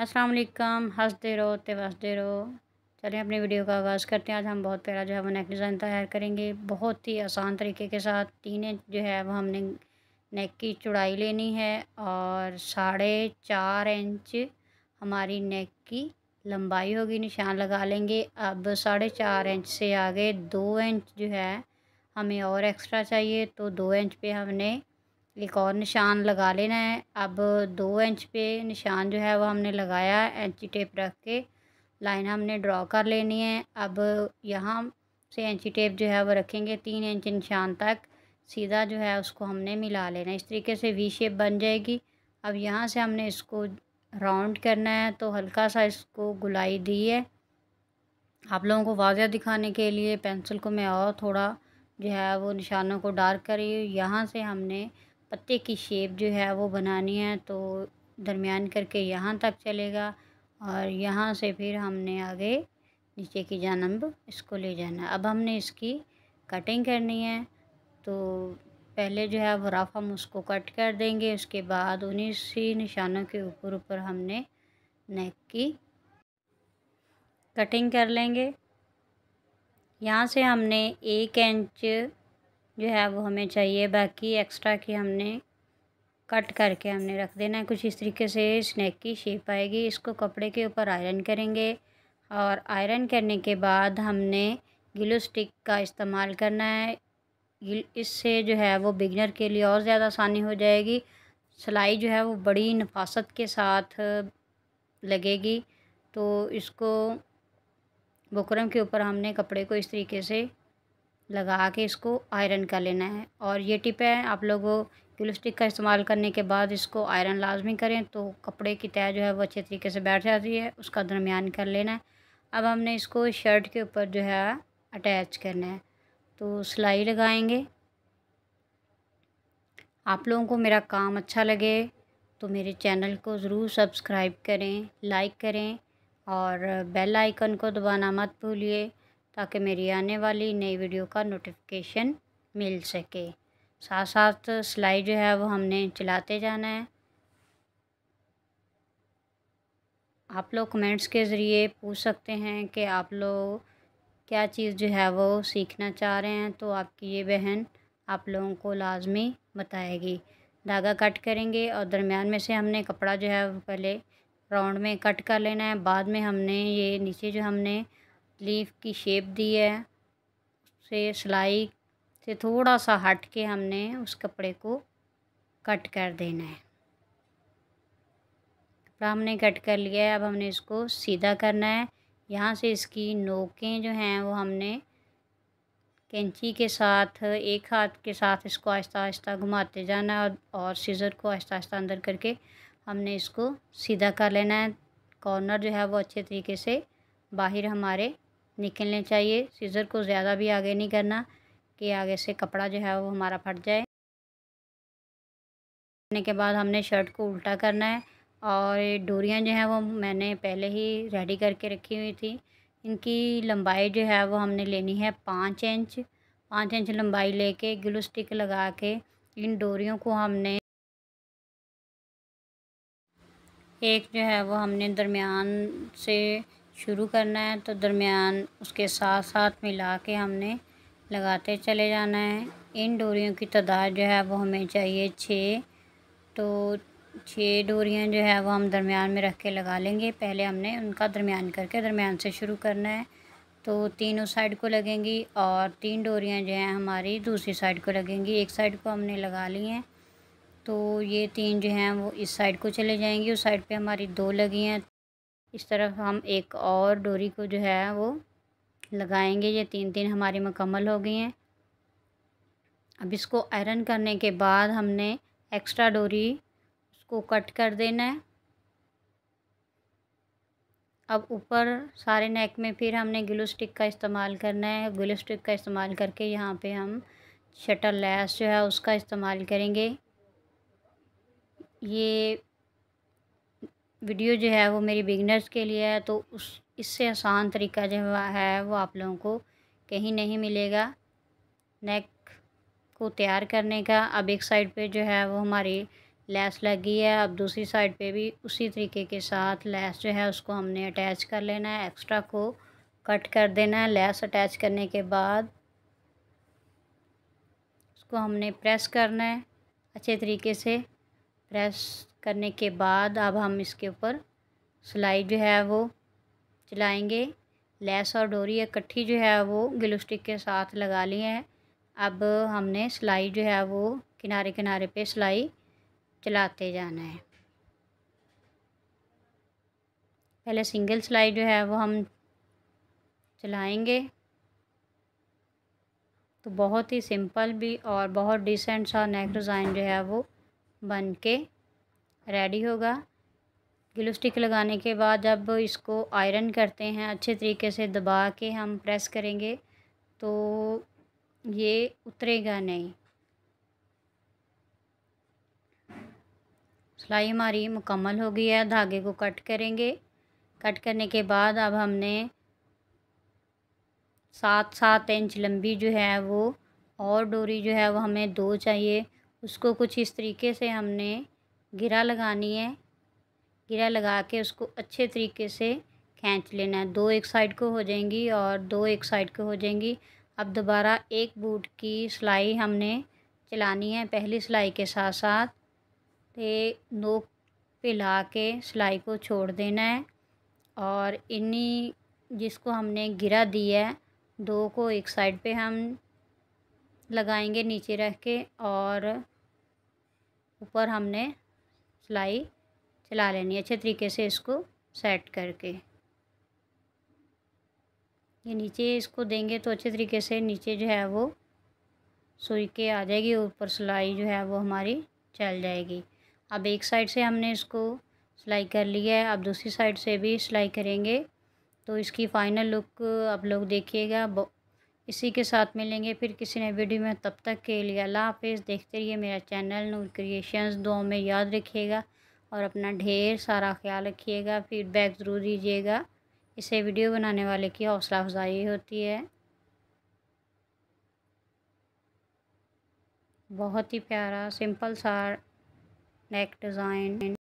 अस्सलाम वालेकुम हंसते रहो ते हंसते रहो चलिए अपनी वीडियो का आगाज़ करते हैं आज हम बहुत प्यारा जो है वो नेक डिज़ाइन तैयार करेंगे बहुत ही आसान तरीके के साथ तीन इंच जो है वो हमने नेक की चौड़ाई लेनी है और साढ़े चार इंच हमारी नेक की लंबाई होगी निशान लगा लेंगे अब साढ़े चार इंच से आगे दो इंच जो है हमें और एक्स्ट्रा चाहिए तो दो इंच पे हमने एक और निशान लगा लेना है अब दो इंच पे निशान जो है वो हमने लगाया है एंची टेप रख के लाइन हमने ड्रॉ कर लेनी है अब यहाँ से एंची टेप जो है वो रखेंगे तीन इंच निशान तक सीधा जो है उसको हमने मिला लेना है इस तरीके से वी शेप बन जाएगी अब यहाँ से हमने इसको राउंड करना है तो हल्का सा इसको गुलाई दी है आप लोगों को वाजिया दिखाने के लिए पेंसिल को मैं और थोड़ा जो है वो निशानों को डार्क करी यहाँ से हमने पत्ते की शेप जो है वो बनानी है तो दरमियान करके यहाँ तक चलेगा और यहाँ से फिर हमने आगे नीचे की जानब इसको ले जाना अब हमने इसकी कटिंग करनी है तो पहले जो है वो रफ हम उसको कट कर देंगे उसके बाद उन्हीं सी निशानों के ऊपर ऊपर हमने नेक की कटिंग कर लेंगे यहाँ से हमने एक इंच जो है वो हमें चाहिए बाकी एक्स्ट्रा की हमने कट करके हमने रख देना है कुछ इस तरीके से स्नैक की शेप आएगी इसको कपड़े के ऊपर आयरन करेंगे और आयरन करने के बाद हमने गिलो स्टिक का इस्तेमाल करना है इससे जो है वो बिगनर के लिए और ज़्यादा आसानी हो जाएगी सिलाई जो है वो बड़ी नफासत के साथ लगेगी तो इसको बकरम के ऊपर हमने कपड़े को इस तरीके से लगा के इसको आयरन कर लेना है और ये टिप है आप लोगों ग्लू स्टिक का इस्तेमाल करने के बाद इसको आयरन लाजमी करें तो कपड़े की तय जो है वो अच्छे तरीके से बैठ जाती है उसका दरमियान कर लेना है अब हमने इसको शर्ट के ऊपर जो है अटैच करना है तो सिलाई लगाएंगे आप लोगों को मेरा काम अच्छा लगे तो मेरे चैनल को ज़रूर सब्सक्राइब करें लाइक करें और बेल आइकन को दबाना मत भूलिए ताकि मेरी आने वाली नई वीडियो का नोटिफिकेशन मिल सके साथ साथ सिलाई जो है वो हमने चलाते जाना है आप लोग कमेंट्स के ज़रिए पूछ सकते हैं कि आप लोग क्या चीज़ जो है वो सीखना चाह रहे हैं तो आपकी ये बहन आप लोगों को लाजमी बताएगी धागा कट करेंगे और दरमियान में से हमने कपड़ा जो है वो पहले राउंड में कट कर लेना है बाद में हमने ये नीचे जो हमने लीफ की शेप दी है से सिलाई से थोड़ा सा हट के हमने उस कपड़े को कट कर देना है कपड़ा हमने कट कर लिया है अब हमने इसको सीधा करना है यहाँ से इसकी नोकें जो हैं वो हमने कैंची के साथ एक हाथ के साथ इसको आहिस्ता आहिस्ता घुमाते जाना है और, सीज़र को आहिस्ता आहिस्ता अंदर करके हमने इसको सीधा कर लेना है कॉर्नर जो है वो अच्छे तरीके से बाहर हमारे निकलने चाहिए सीज़र को ज़्यादा भी आगे नहीं करना कि आगे से कपड़ा जो है वो हमारा फट जाए करने के बाद हमने शर्ट को उल्टा करना है और डोरियाँ जो हैं वो मैंने पहले ही रेडी करके रखी हुई थी इनकी लंबाई जो है वो हमने लेनी है पाँच इंच पाँच इंच लंबाई लेके ग्लू स्टिक लगा के इन डोरियों को हमने एक जो है वो हमने दरमियान से शुरू करना है तो दरमियान उसके साथ साथ मिला के हमने लगाते चले जाना है इन डोरियों की तादाद जो है वो हमें चाहिए छः तो छः डोरियाँ जो है वो हम दरमियान में रख के लगा लेंगे पहले हमने उनका दरमियान करके दरमियान से शुरू करना है तो तीनों साइड को लगेंगी और तीन डोरियाँ जो हैं हमारी दूसरी साइड को लगेंगी एक साइड को हमने लगा ली हैं तो ये तीन जो हैं वो इस साइड को चले जाएंगी उस साइड पे हमारी दो लगी हैं इस तरफ हम एक और डोरी को जो है वो लगाएंगे ये तीन तीन हमारी मुकम्मल हो गई हैं अब इसको आयरन करने के बाद हमने एक्स्ट्रा डोरी उसको कट कर देना है अब ऊपर सारे नेक में फिर हमने ग्लू स्टिक का इस्तेमाल करना है ग्लू स्टिक का इस्तेमाल करके यहाँ पे हम शटर लैस जो है उसका इस्तेमाल करेंगे ये वीडियो जो है वो मेरी बिगनर्स के लिए है तो उस इससे आसान तरीका जो है वो आप लोगों को कहीं नहीं मिलेगा नेक को तैयार करने का अब एक साइड पे जो है वो हमारी लैस लगी है अब दूसरी साइड पे भी उसी तरीके के साथ लैस जो है उसको हमने अटैच कर लेना है एक्स्ट्रा को कट कर देना है लैस अटैच करने के बाद उसको हमने प्रेस करना है अच्छे तरीके से प्रेस करने के बाद अब हम इसके ऊपर सिलाई जो है वो चलाएंगे लेस और डोरी इकट्ठी जो है वो ग्लू स्टिक के साथ लगा लिए हैं अब हमने सिलाई जो है वो किनारे किनारे पे सिलाई चलाते जाना है पहले सिंगल सिलाई जो है वो हम चलाएंगे तो बहुत ही सिंपल भी और बहुत डिसेंट सा नेक डिज़ाइन जो है वो बन के रेडी होगा ग्लू स्टिक लगाने के बाद जब इसको आयरन करते हैं अच्छे तरीके से दबा के हम प्रेस करेंगे तो ये उतरेगा नहीं सिलाई हमारी मुकम्मल हो गई है धागे को कट करेंगे कट करने के बाद अब हमने सात सात इंच लंबी जो है वो और डोरी जो है वो हमें दो चाहिए उसको कुछ इस तरीके से हमने गिरा लगानी है गिरा लगा के उसको अच्छे तरीके से खींच लेना है दो एक साइड को हो जाएंगी और दो एक साइड को हो जाएंगी अब दोबारा एक बूट की सिलाई हमने चलानी है पहली सिलाई के साथ साथ तो नोक पे ला के सिलाई को छोड़ देना है और इन्हीं जिसको हमने गिरा दिया है दो को एक साइड पे हम लगाएंगे नीचे रख के और ऊपर हमने सिलाई चला लेनी है अच्छे तरीके से इसको सेट करके ये नीचे इसको देंगे तो अच्छे तरीके से नीचे जो है वो सुई के आ जाएगी ऊपर सिलाई जो है वो हमारी चल जाएगी अब एक साइड से हमने इसको सिलाई कर लिया है अब दूसरी साइड से भी सिलाई करेंगे तो इसकी फ़ाइनल लुक आप लोग देखिएगा इसी के साथ मिलेंगे फिर किसी नए वीडियो में तब तक के लिए अल्लाह हाफिज़ देखते रहिए मेरा चैनल नूर क्रिएशंस दो में याद रखिएगा और अपना ढेर सारा ख्याल रखिएगा फीडबैक ज़रूर दीजिएगा इसे वीडियो बनाने वाले की हौसला अफजाई होती है बहुत ही प्यारा सिंपल सा नेक डिज़ाइन